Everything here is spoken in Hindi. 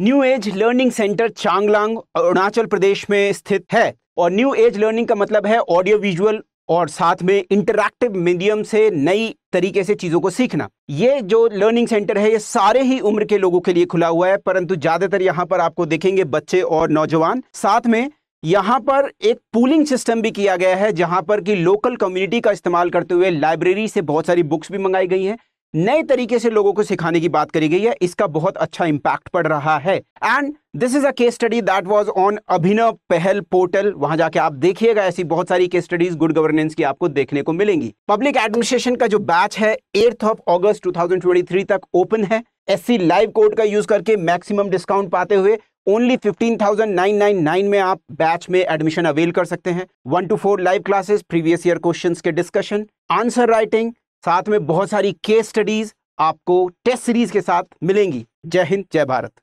new age learning centre Changlang Arunachal Pradesh में स्थित है और न्यू एज लर्निंग का मतलब है ऑडियो विजुअल और साथ में इंटरैक्टिव मीडियम से नई तरीके से चीज़ों को सीखना ये जो लर्निंग सेंटर है ये सारे ही उम्र के लोगों के लिए खुला हुआ है परंतु ज़्यादातर यहाँ पर आपको देखेंगे बच्चे और नौजवान साथ में यहाँ पर एक पूलिंग सिस्टम भी किया गया है जहां पर कि लोकल कम्युनिटी का इस्तेमाल करते हुए लाइब्रेरी से बहुत सारी बुक्स भी मंगाई गई हैं नए तरीके से लोगों को सिखाने की बात करी गई है इसका बहुत अच्छा इंपैक्ट पड़ रहा है and this is a case study that was on Abhinav Pahal portal वहां जाके आप देखिएगा ऐसी बहुत सारी केस स्टडीज गुड गवर्नेंस की आपको देखने को मिलेंगी पब्लिक एडमिनिस्ट्रेशन का जो बैच है एट्थ ऑफ ऑगस्ट टू तक ओपन है एस लाइव कोड का यूज करके मैक्सिमम डिस्काउंट पाते हुए ओनली फिफ्टीन में आप बैच में एडमिशन अवेल कर सकते हैं one two four live classes previous year question के डिस्कशन आंसर राइटिंग साथ में बहुत सारी केस स्टडीज आपको टेस्ट सीरीज के साथ मिलेंगी जय हिंद जय भारत